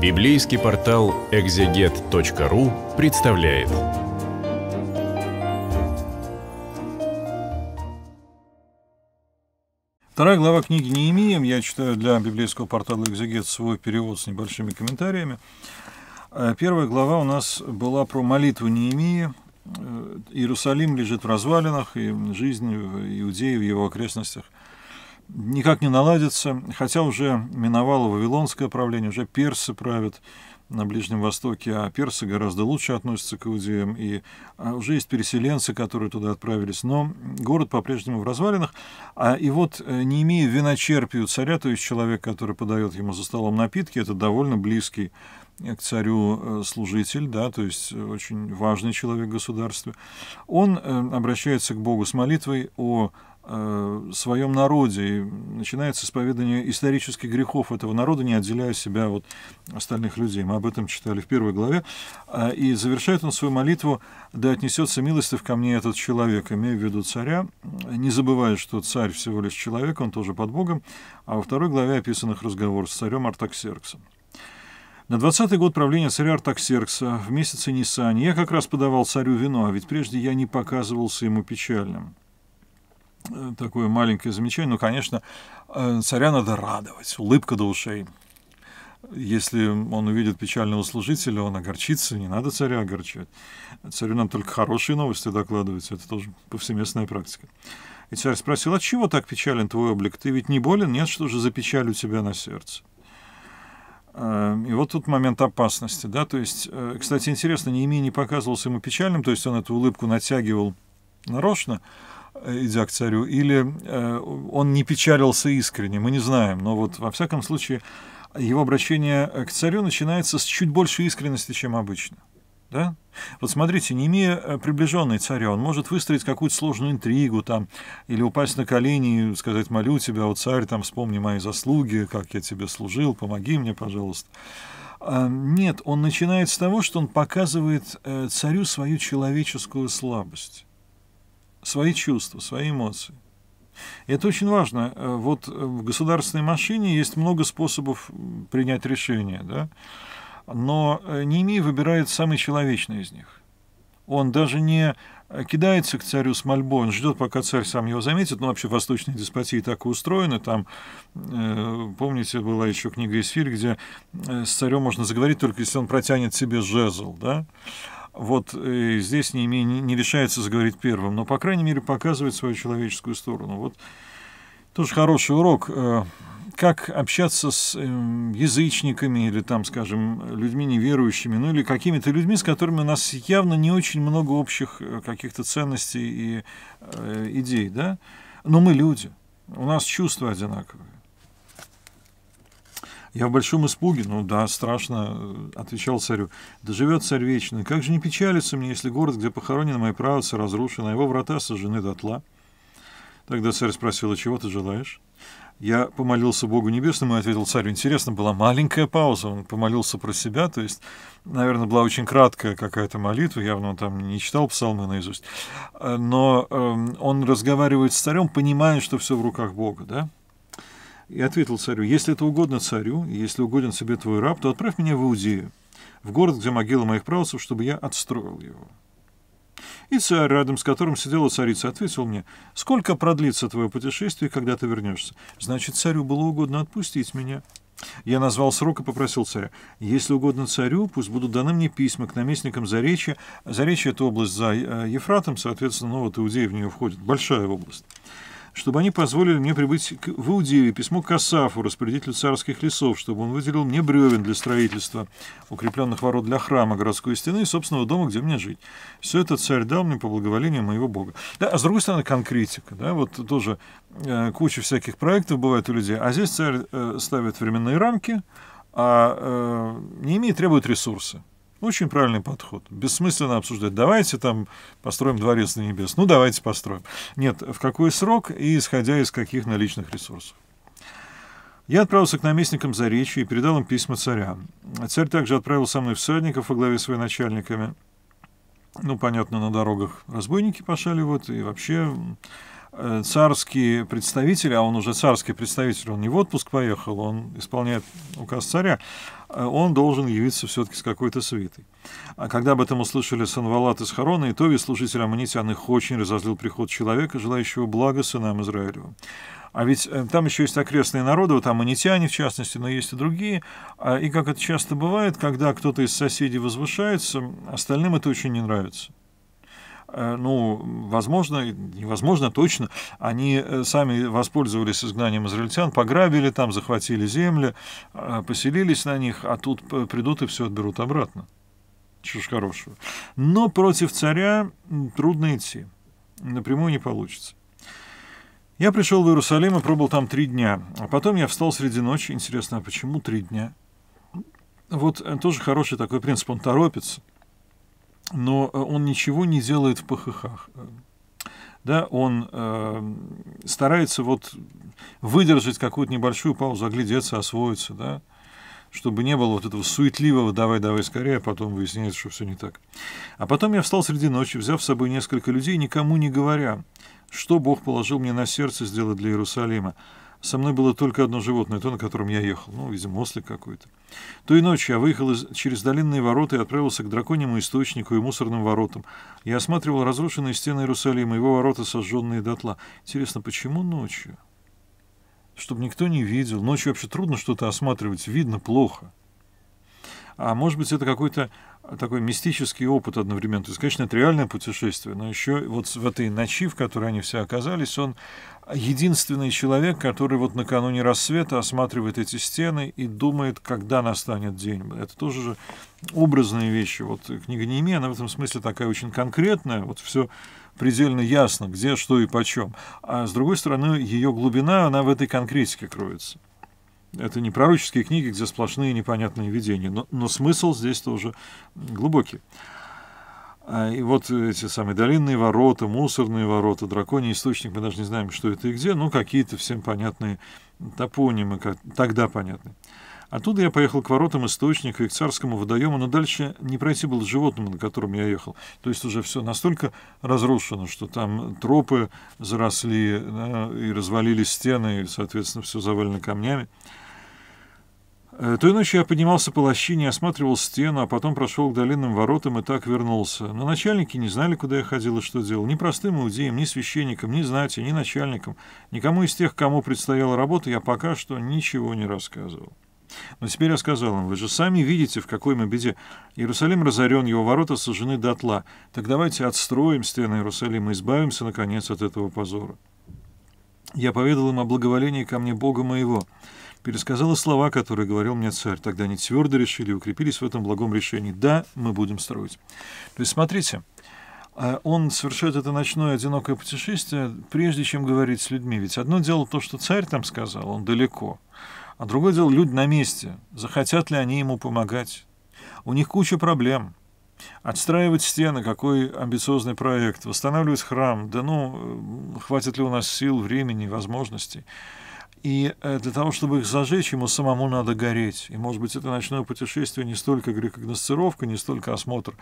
Библейский портал экзегет.ру представляет. Вторая глава книги Неемием. Я читаю для библейского портала «Экзегет» свой перевод с небольшими комментариями. Э, первая глава у нас была про молитву Неемии. Э, Иерусалим лежит в развалинах, и жизнь в Иудеи, в его окрестностях – никак не наладится, хотя уже миновало Вавилонское правление, уже персы правят на Ближнем Востоке, а персы гораздо лучше относятся к иудеям, и а, уже есть переселенцы, которые туда отправились, но город по-прежнему в развалинах, а, и вот э, не имея виночерпию царя, то есть человек, который подает ему за столом напитки, это довольно близкий э, к царю э, служитель, да, то есть очень важный человек в государстве, он обращается к Богу с молитвой о Э, своем народе. И начинается исповедание исторических грехов этого народа, не отделяя себя от остальных людей. Мы об этом читали в первой главе. А, и завершает он свою молитву «Да отнесется милостив ко мне этот человек», имея в виду царя, не забывая, что царь всего лишь человек, он тоже под Богом. А во второй главе описан их разговор с царем Артаксерксом. На 20-й год правления царя Артаксеркса в месяце Нисани я как раз подавал царю вино, а ведь прежде я не показывался ему печальным такое маленькое замечание. Ну, конечно, э, царя надо радовать, улыбка до ушей. Если он увидит печального служителя, он огорчится, не надо царя огорчать. Царю нам только хорошие новости докладываются, это тоже повсеместная практика. И царь спросил, от «А чего так печален твой облик? Ты ведь не болен? Нет, что же за печаль у тебя на сердце? Э, и вот тут момент опасности, да, то есть, э, кстати, интересно, Неемия не показывался ему печальным, то есть он эту улыбку натягивал нарочно, Э, идя к царю, или э, он не печалился искренне, мы не знаем, но вот во всяком случае его обращение э, к царю начинается с чуть большей искренности, чем обычно. Да? Вот смотрите, не имея приближенной царя, он может выстроить какую-то сложную интригу там, или упасть на колени и сказать, молю тебя, о царь, там, вспомни мои заслуги, как я тебе служил, помоги мне, пожалуйста. А, нет, он начинает с того, что он показывает царю свою человеческую слабость свои чувства, свои эмоции. Это очень важно. Э, вот э, в государственной машине есть много способов принять решение, да? но не э, Немий выбирает самый человечный из них. Он даже не кидается к царю с мольбой, он ждет, пока царь сам его заметит. Но ну, вообще, восточные деспотии так и устроены. Там, помните, была еще книга «Эсфирь», где с царем можно заговорить, только если он протянет себе жезл, да? Вот э, здесь не, име, не решается заговорить первым, но, по крайней мере, показывает свою человеческую сторону. Вот тоже хороший урок. Э, как общаться с э, язычниками или, там, скажем, людьми неверующими, ну или какими-то людьми, с которыми у нас явно не очень много общих каких-то ценностей и идей, да? Но мы люди, у нас чувства одинаковые. Я в большом испуге, ну да, страшно, э, отвечал царю. Да живет царь вечный. как же не печалиться мне, если город, где похоронены мои правцы, разрушен, а его врата сожжены дотла? Тогда царь спросил, а чего ты желаешь? Я помолился Богу Небесному и ответил царю. Интересно, была маленькая пауза. Он помолился про себя, то есть, наверное, была очень краткая какая-то молитва. Явно он там не читал псалмы наизусть. Э, но эм, он разговаривает с царем, понимая, что все в руках Бога, да? И ответил царю, если это угодно царю, если угоден себе твой раб, то отправь меня в Иудею, в город, где могила моих правцев, чтобы я отстроил его. И царь, рядом с которым сидела царица, ответил мне, «Сколько продлится твое путешествие, когда ты вернешься?» Значит, царю было угодно отпустить меня. Я назвал срок и попросил царя, «Если угодно царю, пусть будут даны мне письма к наместникам Заречья». Заречье — это область за э, Ефратом, соответственно, ну вот Иудея в нее входит, большая область чтобы они позволили мне прибыть в Иудею письмо Касафу, Асафу, распорядителю царских лесов, чтобы он выделил мне бревен для строительства, укрепленных ворот для храма, городской стены и собственного дома, где мне жить. Все это царь дал мне по благоволению моего Бога. Да, а с другой стороны, конкретика. Да, вот тоже э, куча всяких проектов бывает у людей, а здесь царь э, ставит временные рамки, а э, не имеет, требует ресурсы. Очень правильный подход. Бессмысленно обсуждать. Давайте там построим дворец на небес. Ну, давайте построим. Нет, в какой срок и исходя из каких наличных ресурсов. Я отправился к наместникам за речи и передал им письма царя. Царь также отправил со мной всадников во главе с начальниками Ну, понятно, на дорогах разбойники вот и вообще э, царские представители, а он уже царский представитель, он не в отпуск поехал, он исполняет указ царя, Э, он должен явиться все-таки с какой-то свитой. А когда об этом услышали Санвалат из Харона, и Тови, служитель аммонитян, их очень разозлил приход человека, желающего блага сынам Израилевым. А ведь э, там еще есть окрестные народы, вот аммонитяне в частности, но есть и другие. А, и как это часто бывает, когда кто-то из соседей возвышается, остальным это очень не нравится. Э, ну, возможно, невозможно точно, они э, сами воспользовались изгнанием израильтян, пограбили там, захватили земли, э, поселились на них, а тут придут и все отберут обратно. Чушь хорошего. Но против царя трудно идти. Напрямую не получится. Я пришел в Иерусалим и пробыл там три дня. А потом я встал среди ночи. Интересно, а почему три дня? Вот тоже хороший такой принцип, он торопится но э, он ничего не делает в ПХХ. Да, он э, старается вот выдержать какую-то небольшую паузу, оглядеться, освоиться, да, чтобы не было вот этого суетливого «давай, давай скорее», а потом выясняется, что все не так. А потом я встал среди ночи, взяв с собой несколько людей, никому не говоря, что Бог положил мне на сердце сделать для Иерусалима. Со мной было только одно животное, то, на котором я ехал. Ну, видимо, ослик какой-то. Той ночью я выехал из, через долинные ворота и отправился к драконьему источнику и мусорным воротам. Я осматривал разрушенные стены Иерусалима, его ворота сожженные дотла. Интересно, почему ночью? Чтобы никто не видел. Ночью вообще трудно что-то осматривать. Видно плохо. А может быть, это какой-то такой мистический опыт одновременно. То есть, конечно, это реальное путешествие, но еще вот в этой ночи, в которой они все оказались, он единственный человек, который вот накануне рассвета осматривает эти стены и думает, когда настанет день. Это тоже же образные вещи. Вот книга Неемия, она в этом смысле такая очень конкретная. Вот все предельно ясно, где, что и почем. А с другой стороны, ее глубина, она в этой конкретике кроется. Это не пророческие книги, где сплошные непонятные видения, но, но смысл здесь тоже глубокий. А, и вот эти самые долинные ворота, мусорные ворота, драконий источник, мы даже не знаем, что это и где, ну, какие-то всем понятные топонимы, как, тогда понятные. Оттуда я поехал к воротам источника и к царскому водоему, но дальше не пройти было с животным, на котором я ехал. То есть уже все настолько разрушено, что там тропы заросли да, и развалились стены, и, соответственно, все завалено камнями. Э, той ночью я поднимался по лощине, осматривал стену, а потом прошел к долинным воротам и так вернулся. Но начальники не знали, куда я ходил и что делал. Ни простым иудеям, ни священникам, ни знати, ни начальникам. Никому из тех, кому предстояла работа, я пока что ничего не рассказывал. Но теперь я сказал им, вы же сами видите, в какой мы беде. Иерусалим разорен, его ворота сожжены дотла. Так давайте отстроим стены Иерусалима и избавимся, наконец, от этого позора. Я поведал им о благоволении ко мне Бога моего — пересказала слова, которые говорил мне царь. Тогда они твердо решили, укрепились в этом благом решении. Да, мы будем строить. То есть смотрите, а, он совершает это ночное одинокое путешествие, прежде чем говорить с людьми. Ведь одно дело то, что царь там сказал, он далеко. А другое дело люди на месте. Захотят ли они ему помогать? У них куча проблем. Отстраивать стены, какой амбициозный проект, восстанавливать храм, да ну, э, хватит ли у нас сил, времени, возможностей. И э, для того, чтобы их зажечь, ему самому надо гореть. И, может быть, это ночное путешествие не столько грекогносцировка, не столько осмотр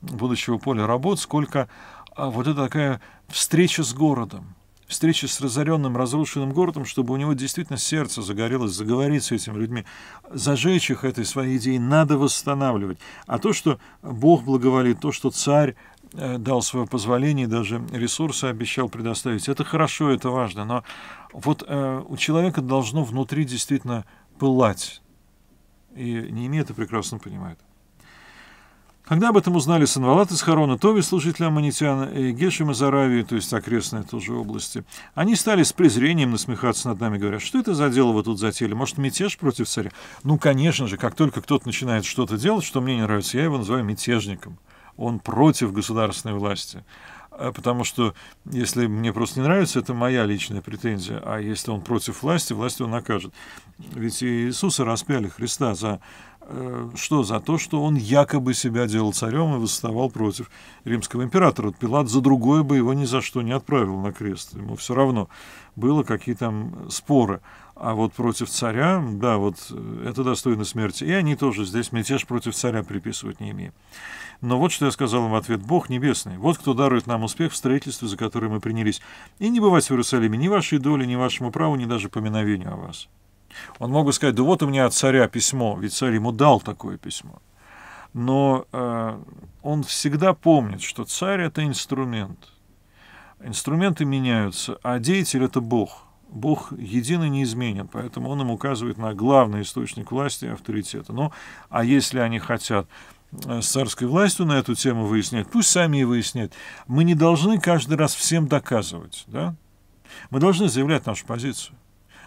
будущего поля работ, сколько а, вот это такая встреча с городом встречи с разоренным, разрушенным городом, чтобы у него действительно сердце загорелось, заговорить с этими людьми, зажечь их этой своей идеей, надо восстанавливать. А то, что Бог благоволит, то, что царь э, дал свое позволение, даже ресурсы обещал предоставить. Это хорошо, это важно, но вот э, у человека должно внутри действительно пылать. И не имеет и прекрасно понимает. Когда об этом узнали Санвалат из Харона, Тови, служитель Аманитяна, и Гешем из Аравии, то есть окрестные тоже области, они стали с презрением насмехаться над нами, говоря, что это за дело вы тут затели? Может, мятеж против царя? Ну, конечно же, как только кто-то начинает что-то делать, что мне не нравится, я его называю мятежником. Он против государственной власти. А потому что если мне просто не нравится, это моя личная претензия, а если он против власти, власть его накажет. Ведь Иисуса распяли Христа за э, что за то, что он якобы себя делал царем и восставал против римского императора. Пилат за другое бы его ни за что не отправил на крест. Ему все равно было какие там споры. А вот против царя, да, вот э, это достойно смерти. И они тоже здесь мятеж против царя приписывать не имеют. Но вот что я сказал им в ответ. Бог небесный, вот кто дарует нам успех в строительстве, за которое мы принялись. И не бывать в Иерусалиме ни вашей доли, ни вашему праву, ни даже поминовению о вас. Он мог бы сказать, да вот у меня от царя письмо, ведь царь ему дал такое письмо. Но э, он всегда помнит, что царь — это инструмент. Инструменты меняются, а деятель — это Бог. Бог един и неизменен, поэтому он им указывает на главный источник власти и авторитета. Ну, а если они хотят Э, с царской властью на эту тему выяснять, пусть сами и выясняют. Мы не должны каждый раз всем доказывать, да? Мы должны заявлять нашу позицию.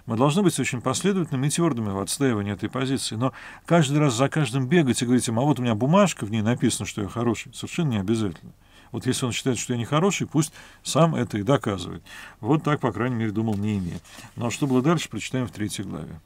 Мы должны быть очень последовательными и твердыми в отстаивании этой позиции. Но каждый раз за каждым бегать и говорить им, а вот у меня бумажка, в ней написано, что я хороший, совершенно не обязательно. Вот если он считает, что я не хороший, пусть сам это и доказывает. Вот так, по крайней мере, думал Неемия. Но ну, а что было дальше, прочитаем в третьей главе.